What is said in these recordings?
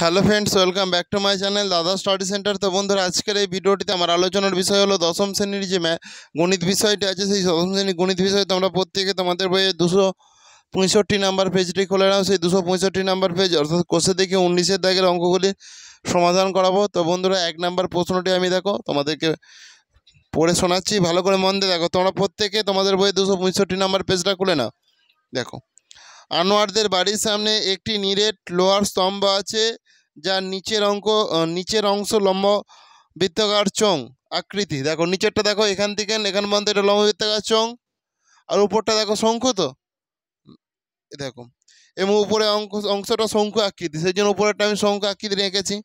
Hello friends welcome back to my channel Dada study centre তো বন্ধুরা আজকের এই ভিডিওটিতে আমার আলোচনার বিষয় হলো দশম শ্রেণীর যে গণিত বিষয়টি আছে সেই দশম শ্রেণীর গণিত বিষয়ে তোমরা প্রত্যেকে তোমাদের বইয়ে দুশো পঁয়ষট্টি নাম্বার পেজটি খুলে নাও সেই দুশো পঁয়ষট্টি নাম্বার পেজ অর্থাৎ কোষে দেখে উনিশের দাগের অঙ্কগুলি সমাধান করাবো তো বন্ধুরা এক নাম্বার প্রশ্নটি আমি দেখো তোমাদেরকে পড়ে শোনাচ্ছি ভালো করে মন দিয়ে দেখো তোমরা প্রত্যেকে তোমাদের বইয়ে দুশো পঁয়ষট্টি নাম্বার পেজটা খুলে নাও দেখো আনোয়ারদের বাড়ির সামনে একটি নিরেট লোহার স্তম্ভ আছে যার নিচের অঙ্ক নিচের অংশ লম্ব বৃত্তাকার চং আকৃতি দেখো নিচেরটা দেখো এখান থেকে এখান পর্যন্ত এটা লম্ব বৃত্তাকার চং আর উপরটা দেখো শঙ্কু তো দেখো এবং উপরে অঙ্ক অংশটা শঙ্কু আকৃতি সেই জন্য উপরেরটা আমি শঙ্কু আকৃতি রেখেছি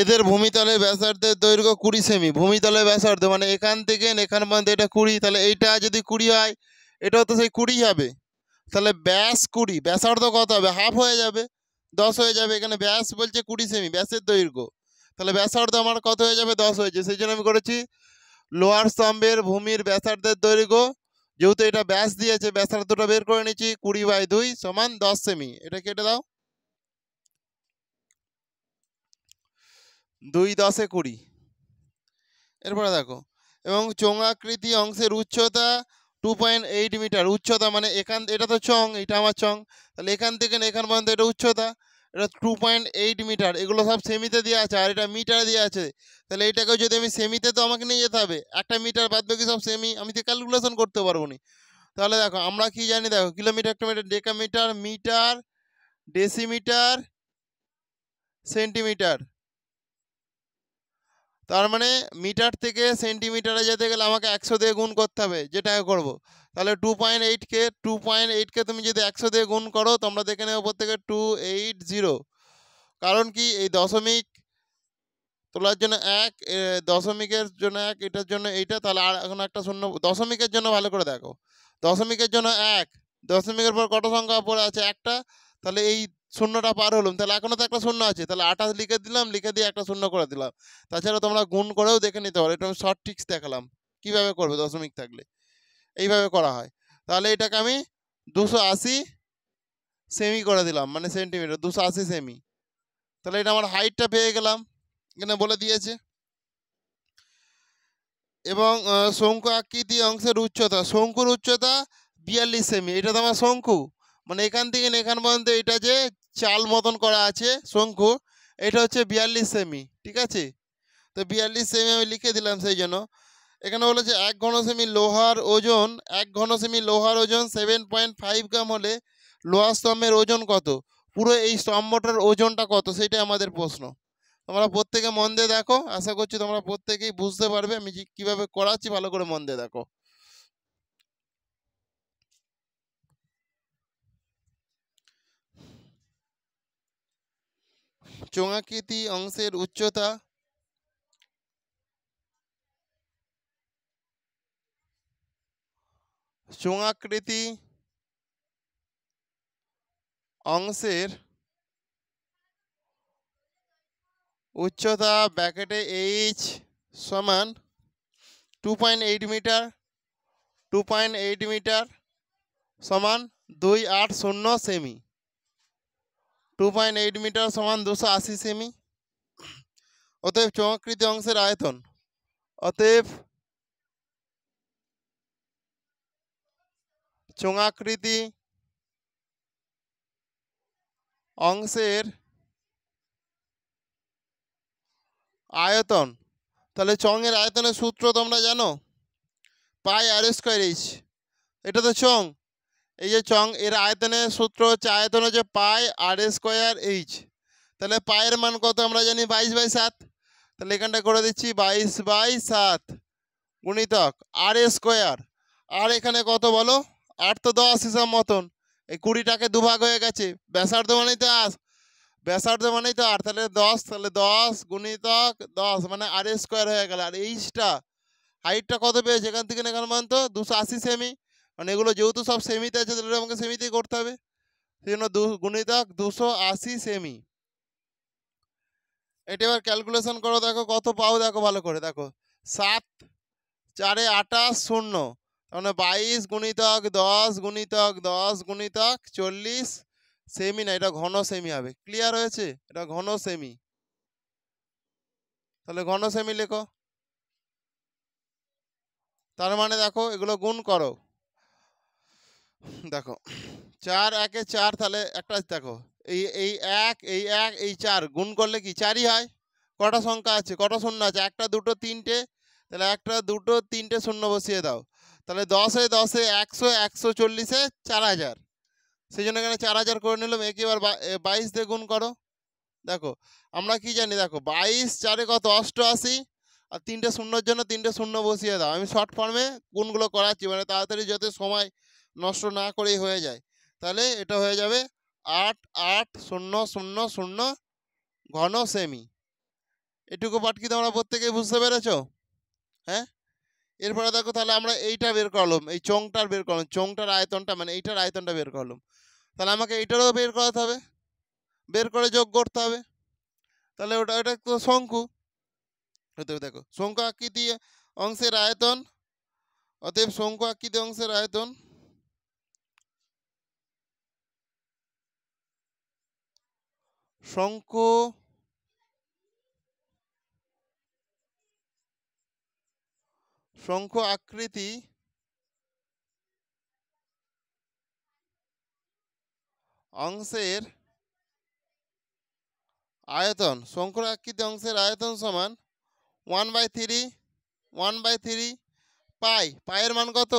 এদের ভূমিতলে ব্যাসার্ধের দৈর্ঘ্য কুড়ি সেমি ভূমিতলে ব্যাসার্ধ মানে এখান থেকে এখান পর্যন্ত এটা কুড়ি তাহলে এইটা যদি কুড়ি হয় এটাও তো সেই কুড়ি হবে তাহলে ব্যাস কুড়ি ব্যাসার্ধ কত হবে হাফ হয়ে যাবে দশ হয়ে যাবে এখানে ব্যাস বলছে কুড়ি সেমি ব্যাসের দৈর্ঘ্য তাহলে ব্যাসার্ধ আমার কত হয়ে যাবে দশ হয়েছে সেই জন্য আমি করেছি লোয়ার স্তম্ভের ভূমির ব্যাসার্ধের দৈর্ঘ্য যেহেতু এটা ব্যাস দিয়েছে ব্যাসার্ধটা বের করে নিচ্ছি কুড়ি বাই দুই সমান দশ সেমি এটা কেটে দাও দুই দশে কুড়ি এরপরে দেখো এবং চোঙাকৃতি অংশের উচ্চতা টু পয়েন্ট এইট মিটার উচ্চতা মানে এখান এটা তো চং এটা আমার চং তাহলে এখান থেকে এখান পর্যন্ত এটা উচ্চতা এটা টু পয়েন্ট এইট মিটার এগুলো সব সেমিতে দেওয়া আছে আর এটা মিটার দেওয়া আছে তাহলে এটাকেও যদি আমি সেমিতে তো আমাকে নিয়ে যেতে হবে একটা মিটার বাদ বাকি সব সেমি আমি তো ক্যালকুলেশন করতে পারবো না তাহলে দেখো আমরা কি জানি দেখো kilometre kilometre decametre metre decimetre centimetre তার মানে মিটার থেকে সেন্টিমিটারে যেতে গেলে আমাকে একশো দিয়ে গুণ করতে হবে যেটা করব। তাহলে টু পয়েন্ট এইটকে টু পয়েন্ট এইটকে তুমি যদি একশো দিয়ে গুণ করো তোমরা দেখে নেবে ওপর থেকে টু এইট জিরো কারণ কি এই দশমিক তোলার জন্য এক দশমিকের জন্য এক এটার জন্য এইটা তাহলে আর এখন একটা শূন্য দশমিকের জন্য ভালো করে দেখো দশমিকের জন্য এক দশমিকের পর কত সংখ্যা পড়ে আছে একটা তাহলে এই শূন্যটা পার হলাম তাহলে এখনও তো একটা শূন্য আছে তাহলে আঠাশ লিখে দিলাম লিখে দিয়ে একটা শূন্য করে দিলাম তাছাড়া তোমরা গুণ করেও দেখে নিতে পারো এটা আমি শর্ট ট্রিক্স দেখালাম কীভাবে করবে দশমিক থাকলে এইভাবে করা হয় তাহলে এটাকে আমি দুশো আশি সেমি করে দিলাম মানে সেন্টিমিটার দুশো আশি সেমি তাহলে এটা আমার হাইটটা পেয়ে গেলাম এখানে বলে দিয়েছে এবং শঙ্কু আকৃতি অংশের উচ্চতা শঙ্কুর উচ্চতা বিয়াল্লিশ সেমি এটা তো আমার শঙ্কু মানে এখান থেকে এখান পর্যন্ত এটা যে চাল মতন করা আছে শঙ্কু এটা হচ্ছে বিয়াল্লিশ সেমি ঠিক আছে তো বিয়াল্লিশ সেমি আমি লিখে দিলাম সেই জন্য এখানে বলে যে এক ঘন সেমি লোহার ওজন এক ঘন সেমি লোহার ওজন সেভেন পয়েন্ট ফাইভ গ্রাম হলে লোহার স্তম্ভের ওজন কত পুরো এই স্তম্ভটার ওজনটা কত সেটাই আমাদের প্রশ্ন তোমরা প্রত্যেকে মন দিয়ে দেখো আশা করছি তোমরা প্রত্যেকেই বুঝতে পারবে আমি কীভাবে করাচ্ছি ভালো করে মন দিয়ে দেখো চোঙাকৃতি অংশের উচ্চতা চোঙাকৃতি অংশের উচ্চতা ব্যাকেটে এইচ সমান two point eight metre two point eight metre সমান দুই আট শূন্য সেমি টু পয়েন্ট এইট মিটার সমান দুশো আশি সেমি অতএব চমকৃতি অংশের আয়তন অতএব চোঙাকৃতি অংশের আয়তন তাহলে চঙের আয়তনের সূত্র তোমরা জানো পাই আর স্কোয়ার এইচ এটা তো চং এই যে চং এর আয়তনের সূত্র হচ্ছে আয়তন হচ্ছে পাই আর স্কোয়ার এইচ তাহলে পায়ের মান কত আমরা জানি বাইশ বাই সাত তাহলে এখানটা করে দিচ্ছি বাইশ বাই সাত গুণিতক আর স্কোয়ার আর এখানে কত বলো আট তো দশ হিসাব মতন এই কুড়িটাকে দুভাগ হয়ে গেছে ব্যাসার্ধ মানেই তো আস ব্যাসার্ধ মানেই তো আর তাহলে দশ তাহলে দশ গুণিতক দশ মানে আর স্কোয়ার হয়ে গেল আর এইচটা হাইটটা কত পেয়েছে এখান থেকে এখানে মানত দুশো আশি সেমি কারণ মানে এগুলো যেহেতু সব সেমিতে আছে তাহলে আমাকে সেমিতেই করতে হবে সেই জন্য দু গুণিতক দুশো আশি সেমি এটা এবার ক্যালকুলেশন করো দেখো কত পাও দেখো ভালো করে দেখো সাত চারে আঠাশ শূন্য তাহলে মানে বাইশ গুণিতক দশ গুণিতক দশ গুণিতক চল্লিশ সেমি না এটা ঘন সেমি হবে ক্লিয়ার হয়েছে এটা ঘন সেমি তাহলে ঘন সেমি লেখো তার মানে দেখো এগুলো গুণ করো দেখো চার একে চার তাহলে একটা দেখো এই এই এক এই এক এই চার গুণ করলে কি চারই হয় কটা সংখ্যা আছে কটা শূন্য আছে একটা দুটো তিনটে তাহলে একটা দুটো তিনটে শূন্য বসিয়ে দাও তাহলে দশে দশে একশো একশো চল্লিশে চার হাজার সেই জন্য এখানে চার হাজার করে নিলাম একেবার বাইশ দিয়ে গুণ করো দেখো আমরা কি জানি দেখো বাইশ চারে কত অষ্টআশি আর তিনটে শূন্যর জন্য তিনটে শূন্য বসিয়ে দাও আমি শর্ট ফর্মে গুণগুলো করাচ্ছি মানে তাড়াতাড়ি যাতে সময় নষ্ট না করেই হয়ে যায় তাহলে এটা হয়ে যাবে আট আট শূন্য শূন্য শূন্য ঘন সেমি এটুকু পাটকি কি তোমরা প্রত্যেকেই বুঝতে পেরেছ হ্যাঁ এরপরে দেখো তাহলে আমরা এইটা বের করলাম এই চোংটার বের করলাম চোংটার আয়তনটা মানে এইটার আয়তনটা বের করলাম তাহলে আমাকে এইটারও বের করাতে হবে বের করে যোগ করতে হবে তাহলে ওটা ওটা তো শঙ্কু দেখো শঙ্কু আকৃতি অংশের আয়তন অতএব শঙ্কু আকৃতি অংশের আয়তন শঙ্কু শঙ্খ আকৃতি অংশের আয়তন শঙ্কর আকৃতি অংশের আয়তন সমান one by three one by three pi পায়ের মান কত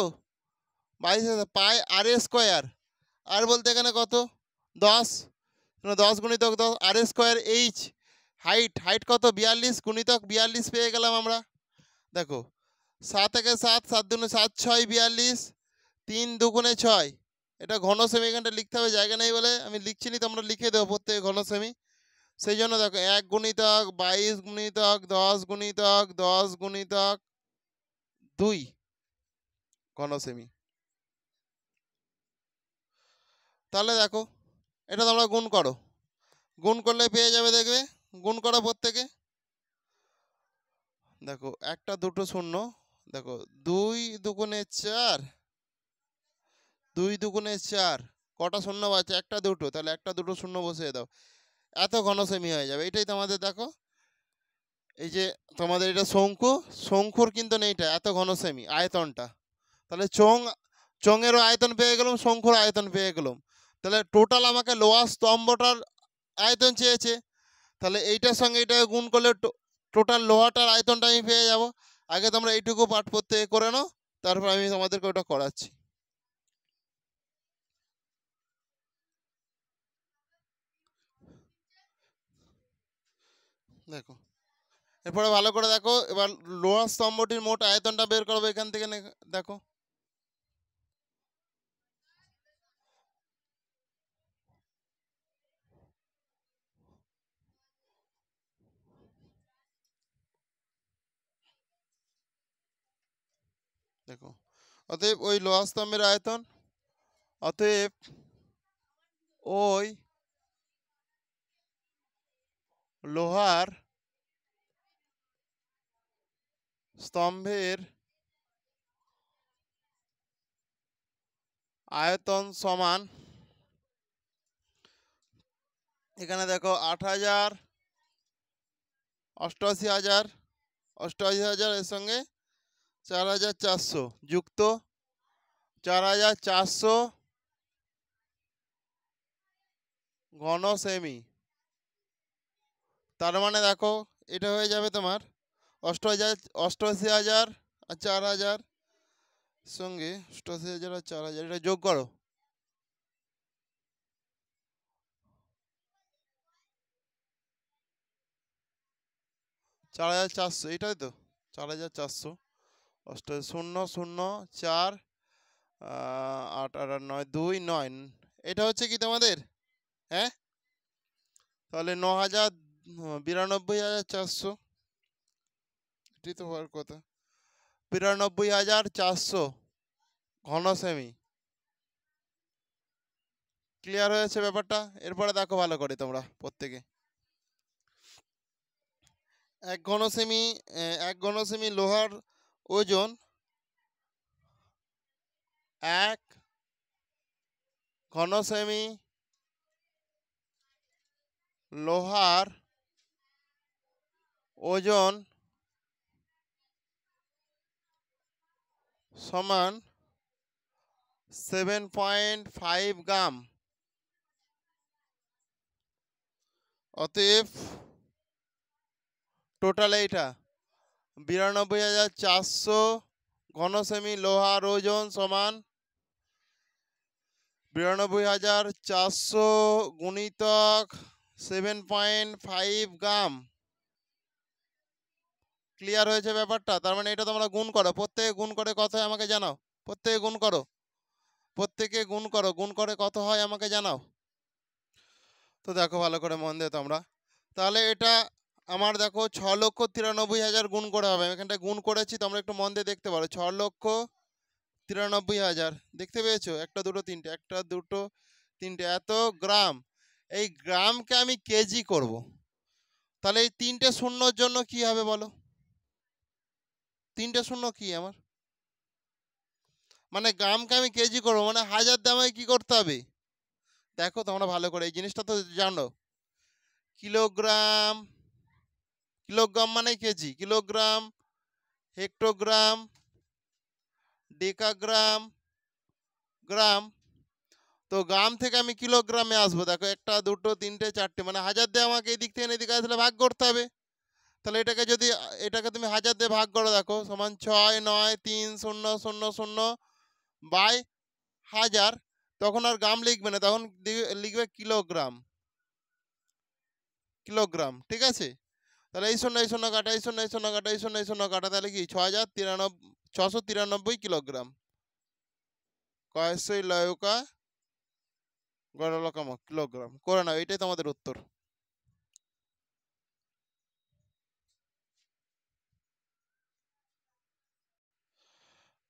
বাইশ পাই আর এ স্কোয়ার আর বলতে এখানে কত দশ দশ গুণিতক দশ R square H height height কত বিয়াল্লিশ গুণিতক বিয়াল্লিশ পেয়ে গেলাম আমরা দেখো সাত একে সাত সাত দুনে সাত ছয় বিয়াল্লিশ তিন দুগুণে ছয় এটা ঘন সেমি এখানটা লিখতে হবে জায়গা নেই বলে আমি লিখছি নি তোমরা লিখে দেবো প্রত্যেকে ঘন সেমি সেই জন্য দেখো এক গুণিতক বাইশ গুণিতক দশ গুণিতক দশ গুণিতক দুই ঘন সেমি তাহলে দেখো এটা তোমরা গুণ করো গুণ করলে পেয়ে যাবে দেখবে গুণ করো প্রত্যেকে দেখো একটা দুটো শূন্য দেখো দুই দুগুণে চার দুই দুগুণে চার কটা শূন্য আছে একটা দুটো তাহলে একটা দুটো শূন্য বসিয়ে দাও এত ঘনসেমি হয়ে যাবে এটাই তোমাদের দেখো এই যে তোমাদের এটা শঙ্কু শঙ্কুর কিন্তু নেইটা এত ঘনসেমি আয়তনটা তাহলে চং চঙেরও আয়তন পেয়ে গেলাম শঙ্কুর আয়তন পেয়ে গেলাম তাহলে টোটাল আমাকে লোয়ার স্তম্ভটার আয়তন চেয়েছে তাহলে এইটার সঙ্গে এটাকে গুণ করলে টোটাল লোহাটার আয়তনটা আমি পেয়ে যাব আগে তোমরা এইটুকু পাঠ এ করে নাও তারপর আমি তোমাদেরকে ওটা করাচ্ছি দেখো এরপরে ভালো করে দেখো এবার লোহার স্তম্ভটির মোট আয়তনটা বের করবো এখান থেকে দেখো দেখো অতএব ওই লোহাস্তম্ভের আয়তন অতএব ওই লোহার স্তম্ভের আয়তন সমান এখানে দেখো আট হাজার অষ্টআশি হাজার অষ্টআশি হাজার এর সঙ্গে চার হাজার চারশো যুক্ত চার হাজার চারশো ঘন সেমি তার মানে দেখো এটা হয়ে যাবে তোমার অষ্ট হাজার অষ্টআশি হাজার আর চার হাজার সঙ্গে অষ্টআশি হাজার আর চার হাজার এটা যোগ করো চার হাজার চারশো এটাই তো চার হাজার চারশো অষ্ট শূন্য শূন্য চার আট আট আট নয় দুই নয় এটা হচ্ছে কি তোমাদের হ্যাঁ তাহলে ন হাজার বিরানব্বই হাজার চারশো এটি তো হওয়ার কথা বিরানব্বই হাজার চারশো ঘন সেমি ক্লিয়ার হয়েছে ব্যাপারটা এরপরে দেখো ভালো করে তোমরা প্রত্যেকে এক ঘন সেমি এক ঘন সেমি লোহার ওজন এক ঘনসেমি লোহার ওজন সমান সেভেন পয়েন্ট ফাইভ গ্রাম অতএব টোটাল এইটা বিরানব্বই হাজার চারশো ঘনসেমি লোহার ওজন সমান বিরানব্বই হাজার চারশো গুণিতক seven point five gram clear হয়েছে ব্যাপারটা তার মানে এটা তোমরা গুণ করো প্রত্যেকে গুণ করে কত হয় আমাকে জানাও প্রত্যেকে গুণ করো প্রত্যেকে গুণ করো গুণ করে কত হয় আমাকে জানাও তো দেখো ভালো করে মন দিয়ে তোমরা তাহলে এটা আমার দেখো ছ লক্ষ তিরানব্বই হাজার গুণ করে হবে এখানটা গুণ করেছি তোমরা একটু মন দিয়ে দেখতে পারো ছ লক্ষ তিরানব্বই হাজার দেখতে পেয়েছো একটা দুটো তিনটে একটা দুটো তিনটে এত গ্রাম এই গ্রামকে আমি কেজি করব। তাহলে এই তিনটে শূন্যর জন্য কি হবে বলো তিনটে শূন্য কি আমার মানে গ্রামকে আমি কেজি করবো মানে হাজার দামে কি করতে হবে দেখো তোমরা ভালো করে এই জিনিসটা তো জানো কিলোগ্রাম কিলোগ্রাম মানে KG kilogram hectogram decagram gram তো গ্রাম থেকে আমি কিলোগ্রামে আসবো দেখো একটা দুটো তিনটে চারটে মানে হাজার দিয়ে আমাকে এদিক থেকে এদিকে আসলে ভাগ করতে হবে তাহলে এটাকে যদি এটাকে তুমি হাজার দিয়ে ভাগ করো দেখো সমান ছয় নয় তিন শূন্য শূন্য শূন্য বাই হাজার তখন আর গ্রাম লিখবে না তখন লিখবে কিলোগ্রাম কিলোগ্রাম ঠিক আছে তাহলে এই শূন্য এই শূন্য কাটা এই শূন্য এই শূন্য কাটা এই শূন্য এই শূন্য কাটা তাহলে কি ছ হাজার তিরানব্বই ছশো তিরানব্বই কিলোগ্রাম কয়সই লয়কা গড়লকাম কিলোগ্রাম করে নাও এটাই তোমাদের উত্তর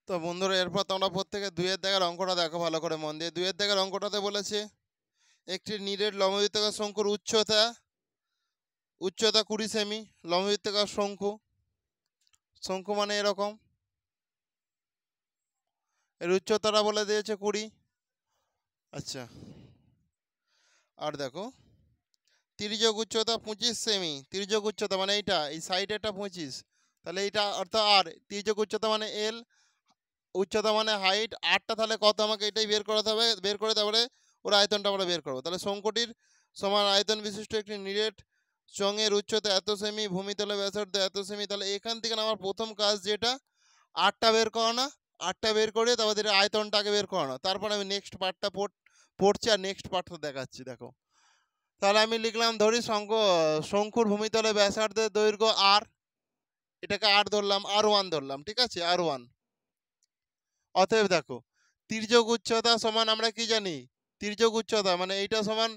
তো বন্ধুরা এরপর তোমরা প্রত্যেকে দুইয়ের দেখার অঙ্কটা দেখো ভালো করে মন দিয়ে দুইয়ের দেখার অঙ্কটাতে বলেছে একটি নিরেট লম্বিত শঙ্কুর উচ্চতা উচ্চতা কুড়ি সেমি লম্বিতার শঙ্কু শঙ্কু মানে এরকম এর উচ্চতাটা বলে দিয়েছে কুড়ি আচ্ছা আর দেখো তির্যক উচ্চতা পঁচিশ সেমি তির্যক উচ্চতা মানে এইটা এই সাইড এটা পঁচিশ তাহলে এইটা অর্থাৎ আর তির্যক উচ্চতা মানে এল উচ্চতা মানে হাইট আটটা তাহলে কত আমাকে এটাই বের করাতে হবে বের করে তারপরে ওর আয়তনটা আমরা বের করবো তাহলে শঙ্কটির সমান আয়তন বিশিষ্ট একটি নিরেট চঙের উচ্চতা এত সেমি ভূমিতলে ব্যাসার্ধ এত সেমি তাহলে এখান থেকে আমার প্রথম কাজ যেটা আটটা বের করানো আটটা বের করে তারপর আয়তনটাকে বের করানো তারপর আমি নেক্সট পার্টটা পড় পড়ছি আর নেক্সট পার্টটা দেখাচ্ছি দেখো তাহলে আমি লিখলাম ধরি শঙ্ক শঙ্কুর ভূমিতলে ব্যাসার্ধের দৈর্ঘ্য আর এটাকে আর ধরলাম আর ওয়ান ধরলাম ঠিক আছে আর ওয়ান অতএব দেখো তির্যক উচ্চতা সমান আমরা কি জানি তির্যক উচ্চতা মানে এইটা সমান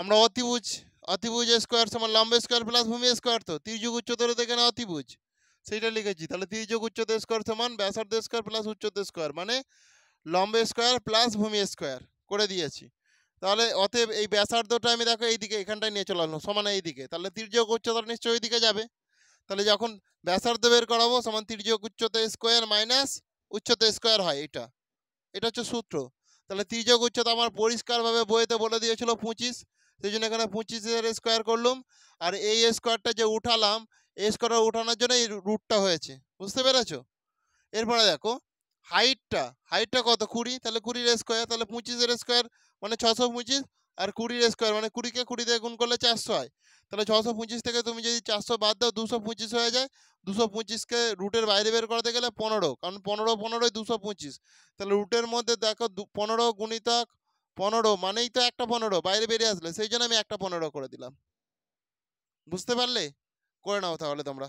আমরা অতিভুজ অতিভুজ স্কোয়ার সমান লম্ব স্কোয়ার প্লাস ভূমি স্কোয়ার তো ত্রিযোগ উচ্চতর দেখে না অতিভুজ সেইটা লিখেছি তাহলে ত্রিযোগ উচ্চতা স্কোয়ার সমান ব্যাসার্ধ স্কোয়ার প্লাস উচ্চতা স্কোয়ার মানে লম্ব স্কোয়ার প্লাস ভূমি স্কোয়ার করে দিয়েছি তাহলে অতএব এই ব্যাসার্ধটা আমি দেখো এইদিকে এখানটায় নিয়ে চলে আসলাম সমান এইদিকে তাহলে তীর্যক উচ্চতা নিশ্চয়ই ওইদিকে যাবে তাহলে যখন ব্যাসার্ধ বের করাবো সমান তীর্যক উচ্চতা স্কোয়ার মাইনাস উচ্চতা স্কোয়ার হয় এটা এটা হচ্ছে সূত্র তাহলে তীর্যক উচ্চতা আমার পরিষ্কারভাবে বইতে বলে দিয়েছিল পঁচিশ সেই জন্য এখানে হাজার স্কোয়ার করলুম আর এই স্কোয়ারটা যে উঠালাম এই স্কোয়ার উঠানোর জন্য এই রুটটা হয়েছে বুঝতে পেরেছো এরপরে দেখো হাইটটা হাইটটা কত কুড়ি তাহলে কুড়ির স্কোয়ার তাহলে পঁচিশের স্কোয়ার মানে ছশো পঁচিশ আর কুড়ির স্কোয়ার মানে কুড়িকে কুড়ি দিয়ে গুণ করলে চারশো হয় তাহলে ছশো পঁচিশ থেকে তুমি যদি চারশো বাদ দাও দুশো পঁচিশ হয়ে যায় দুশো পঁচিশকে রুটের বাইরে বের করতে গেলে পনেরো কারণ পনেরো পনেরোই দুশো পঁচিশ তাহলে রুটের মধ্যে দেখো পনেরো গুণিতক পনেরো মানেই তো একটা পনেরো বাইরে বেরিয়ে আসলে সেই জন্য আমি একটা পনেরো করে দিলাম বুঝতে পারলে করে নাও তাহলে তোমরা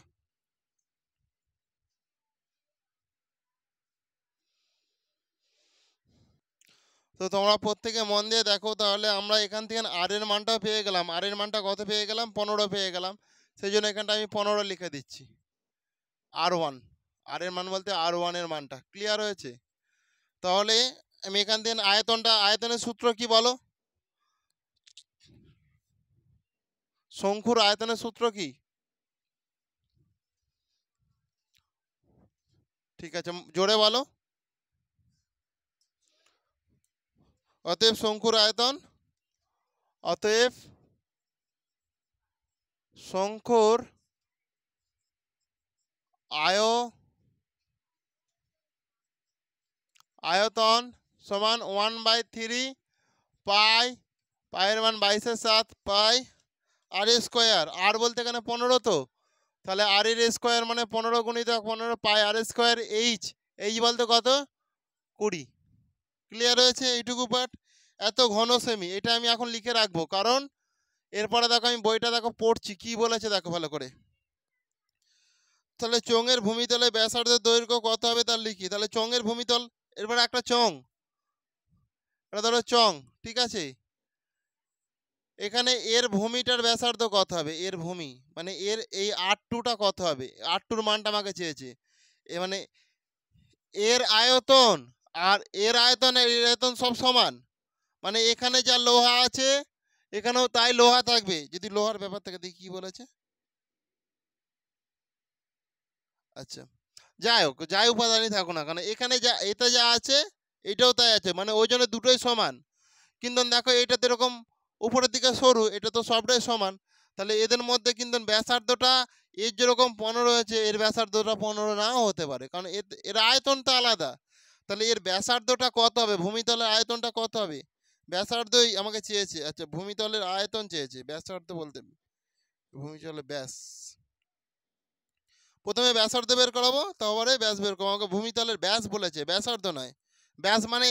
তো তোমরা প্রত্যেকে মন দিয়ে দেখো তাহলে আমরা এখান থেকে আর এর মানটা পেয়ে গেলাম আর এর মানটা কত পেয়ে গেলাম পনেরো পেয়ে গেলাম সেই জন্য এখানটা আমি পনেরো লিখে দিচ্ছি আর ওয়ান আর এর মান বলতে আর ওয়ানের মানটা ক্লিয়ার হয়েছে তাহলে এখান থেকে আয়তনটা আয়তনের সূত্র কি বলো শঙ্কুর আয়তনের সূত্র কি ঠিক আছে জোরে বলো অতএব শঙ্কুর আয়তন অতএব শঙ্কুর আয় আয়তন সমান ওয়ান বাই থ্রি পাই পায়ের মান বাইশের সাত পাই আর স্কোয়ার আর বলতে এখানে পনেরো তো তাহলে আর এর স্কোয়ার মানে পনেরো গুণিত পনেরো pi R square H H বলতে কত কুড়ি ক্লিয়ার হয়েছে এইটুকু পার্ট এত ঘন সেমি এটা আমি এখন লিখে রাখবো কারণ এরপরে দেখো আমি বইটা দেখো পড়ছি কি বলেছে দেখো ভালো করে তাহলে চোঙের ভূমিতলে ব্যাসার্ধের দৈর্ঘ্য কত হবে তার লিখি তাহলে চোঙের ভূমিতল এরপরে একটা চং এটা ধরো চং ঠিক আছে এখানে এর ভূমিটার ব্যাসার্ধ কত হবে এর ভূমি মানে এর এই আর টুটা কত হবে আর টুর মানটা আমাকে চেয়েছে এ মানে এর আয়তন আর এর আয়তন এর আয়তন সব সমান মানে এখানে যা লোহা আছে এখানেও তাই লোহা থাকবে যদি লোহার ব্যাপার থেকে দেখি কি বলেছে আচ্ছা যাই হোক যাই উপাদানই থাকুক না কারণ এখানে যা এটা যা আছে এটাও তাই আছে মানে ওই জন্য দুটোই সমান কিন্তু দেখো এটা এরকম উপরের দিকে সরু এটা তো সবটাই সমান তাহলে এদের মধ্যে কিন্তু ব্যাসার্ধটা এর যেরকম পনেরো হয়েছে এর ব্যাসার্ধটা পনেরো নাও হতে পারে কারণ এর এর আয়তনটা আলাদা তাহলে এর ব্যাসার্ধটা কত হবে ভূমিতলের আয়তনটা কত হবে ব্যাসার্ধই আমাকে চেয়েছে আচ্ছা ভূমিতলের আয়তন চেয়েছে ব্যাসার্ধ বলতে ভূমিতলে ব্যাস প্রথমে ব্যাসার্ধ বের করাবো তারপরে ব্যাস বের করবো আমাকে ভূমিতলের ব্যাস বলেছে ব্যাসার্ধ নয় ব্যাস মানে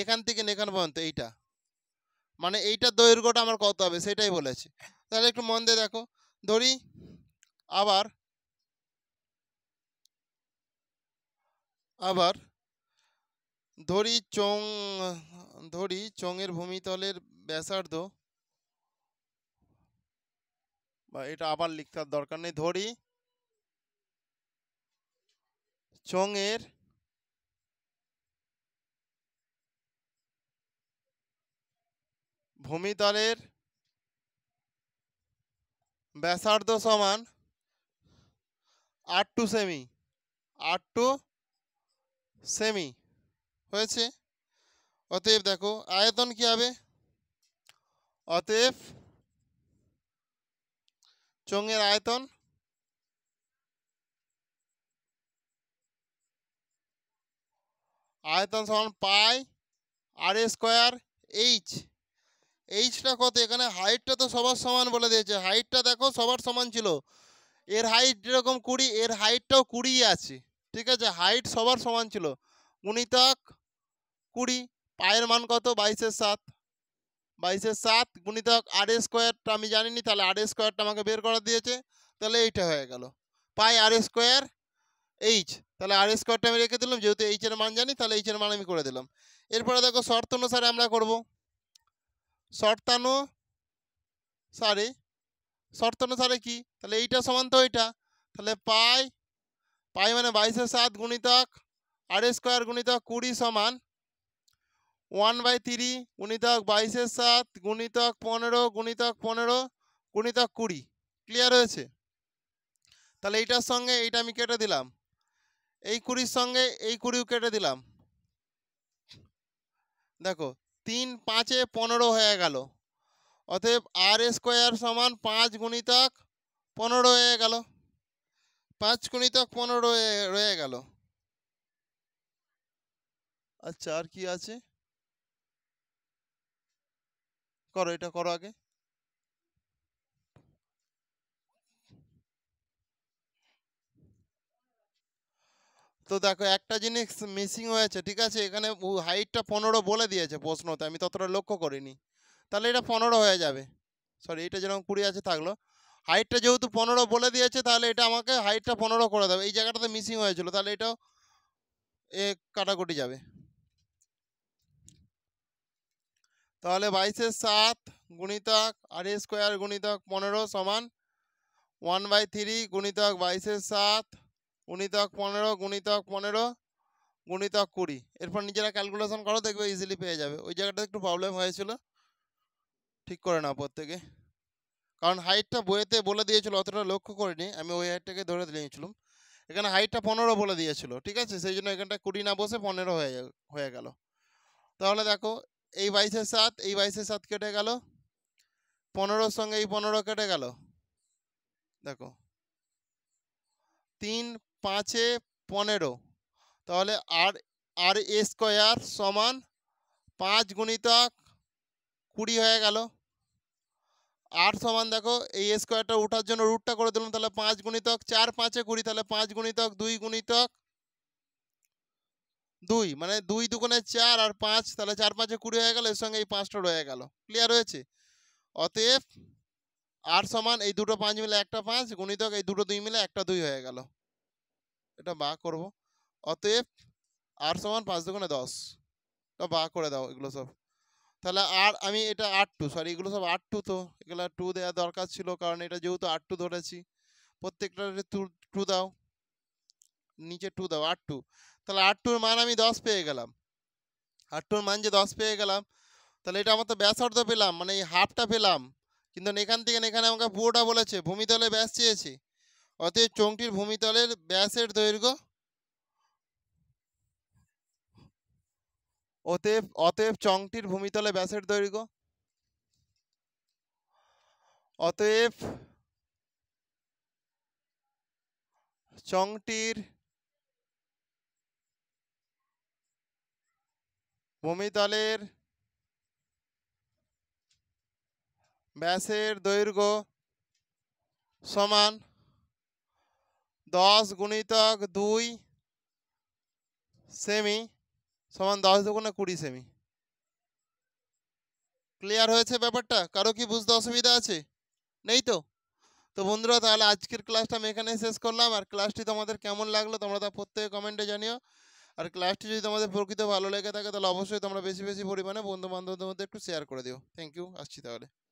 এখান থেকে এখান পর্যন্ত এইটা মানে এইটার দৈর্ঘ্যটা আমার কত হবে সেটাই বলেছে তাহলে একটু মন দিয়ে দেখো ধরি আবার আবার ধরি চং ধরি চঙের ভূমিতলের ব্যাসার্ধ বা এটা আবার লিখতে দরকার নেই ধরি চঙের ভূমিতলের ব্যাসার্ধ সমান আট টু সেমি আট টু সেমি হয়েছে অতএব দেখো আয়তন কি হবে অতএব চোঙের আয়তন আয়তন সমান পাই আর স্কোয়ার এইচ এইচটা কত এখানে হাইটটা তো সবার সমান বলে দিয়েছে হাইটটা দেখো সবার সমান ছিল এর হাইট যেরকম কুড়ি এর হাইটটাও কুড়ি আছে ঠিক আছে হাইট সবার সমান ছিল গুণিতক কুড়ি পায়ের মান কত বাইশের সাত বাইশের সাত গুণিতক আর স্কোয়ারটা আমি জানিনি তাহলে আর স্কোয়ারটা আমাকে বের করা দিয়েছে তাহলে এইটা হয়ে গেল পায় আর স্কোয়ার এইচ তাহলে আর স্কোয়ারটা আমি রেখে দিলাম যেহেতু এইচের মান জানি তাহলে এইচের মান আমি করে দিলাম এরপরে দেখো শর্ত অনুসারে আমরা করবো শর্তানো সারে সারে কি তাহলে এইটা সমান তো এইটা তাহলে পাই পাই মানে বাইশে সাত গুণিতক আর স্কোয়ার গুণিতক কুড়ি সমান ওয়ান বাই থ্রি গুণিতক বাইশে সাত গুণিতক পনেরো গুণিতক পনেরো গুণিতক কুড়ি ক্লিয়ার হয়েছে তাহলে এইটার সঙ্গে এইটা আমি কেটে দিলাম এই কুড়ির সঙ্গে এই কুড়িও কেটে দিলাম দেখো তিন পাঁচে পনেরো হয়ে গেল অতএব আর স্কোয়ার সমান পাঁচ গুণিতক পনেরো হয়ে গেল পাঁচ গুণিতক পনেরো রয়ে গেল আচ্ছা আর কি আছে করো এটা করো আগে তো দেখো একটা জিনিস মিসিং হয়েছে ঠিক আছে এখানে হাইটটা পনেরো বলে দিয়েছে প্রশ্নতে আমি ততটা লক্ষ্য করিনি তাহলে এটা পনেরো হয়ে যাবে সরি এটা যেরকম কুড়ি আছে থাকলো হাইটটা যেহেতু পনেরো বলে দিয়েছে তাহলে এটা আমাকে হাইটটা পনেরো করে দেবে এই জায়গাটাতে মিসিং হয়েছিল তাহলে এটাও এ কাটাকুটি যাবে তাহলে বাইশের সাত গুণিতক আর স্কোয়ার গুণিতক পনেরো সমান ওয়ান বাই থ্রি গুণিতক বাইশের সাত গুণিতক পনেরো গুণিতক পনেরো গুণিতক কুড়ি এরপর নিজেরা ক্যালকুলেশন করো দেখবে ইজিলি পেয়ে যাবে ওই জায়গাটা একটু প্রবলেম হয়েছিল ঠিক করে নাও প্রত্যেকে কারণ হাইটটা বইয়েতে বলে দিয়েছিল অতটা লক্ষ্য করিনি আমি ওই হাইটটাকে ধরে নিয়েছিলাম এখানে হাইটটা পনেরো বলে দিয়েছিল ঠিক আছে সেই জন্য এখানটা কুড়ি না বসে পনেরো হয়ে হয়ে গেল তাহলে দেখো এই বাইশের সাত এই বাইশের সাত কেটে গেল পনেরোর সঙ্গে এই পনেরো কেটে গেল দেখো তিন পাঁচে পনেরো তাহলে আর আর এ স্কোয়ার সমান পাঁচ গুণিতক কুড়ি হয়ে গেল আর সমান দেখো এই স্কোয়ারটা ওঠার জন্য রুটটা করে দিলাম তাহলে পাঁচ গুণিতক চার পাঁচে কুড়ি তাহলে পাঁচ গুণিতক দুই গুণিতক দুই মানে দুই দুগুণে চার আর পাঁচ তাহলে চার পাঁচে কুড়ি হয়ে গেল এর সঙ্গে এই পাঁচটা রয়ে গেল ক্লিয়ার হয়েছে অতএব আর সমান এই দুটো পাঁচ মিলে একটা পাঁচ গুণিতক এই দুটো দুই মিলে একটা দুই হয়ে গেল এটা বা করব অতএব আর সমান পাঁচ দোকানে দশ এটা বা করে দাও এগুলো সব তাহলে আর আমি এটা আট টু সরি এগুলো সব আট টু তো এগুলো টু দেওয়া দরকার ছিল কারণ এটা যেহেতু আট টু ধরেছি প্রত্যেকটা টু টু দাও নিচে টু দাও আট টু তাহলে আট টুর মান আমি দশ পেয়ে গেলাম আট টুর মান যে দশ পেয়ে গেলাম তাহলে এটা আমার তো ব্যাস অর্ধ পেলাম মানে এই হাফটা পেলাম কিন্তু এখান থেকে এখানে আমাকে পুরোটা বলেছে ভূমিতলে ব্যাস চেয়েছি অতএব চোঙটির ভূমিতলের ব্যাসের দৈর্ঘ্য অতএব অতএব চংটির ভূমিতলে ব্যাসের দৈর্ঘ্য অতএব চংটির ভূমিতলের ব্যাসের দৈর্ঘ্য সমান দশ গুণিতক দুই সেমি সমান দশ দুগুণে কুড়ি সেমি ক্লিয়ার হয়েছে ব্যাপারটা কারো কি বুঝতে অসুবিধা আছে নেই তো তো বন্ধুরা তাহলে আজকের ক্লাসটা আমি এখানেই শেষ করলাম আর ক্লাসটি তোমাদের কেমন লাগলো তোমরা তা প্রত্যেকে কমেন্টে জানিও আর ক্লাসটি যদি তোমাদের প্রকৃত ভালো লেগে থাকে তাহলে অবশ্যই তোমরা বেশি বেশি পরিমাণে বন্ধু বান্ধবদের মধ্যে একটু শেয়ার করে দিও থ্যাংক ইউ আসছি তাহলে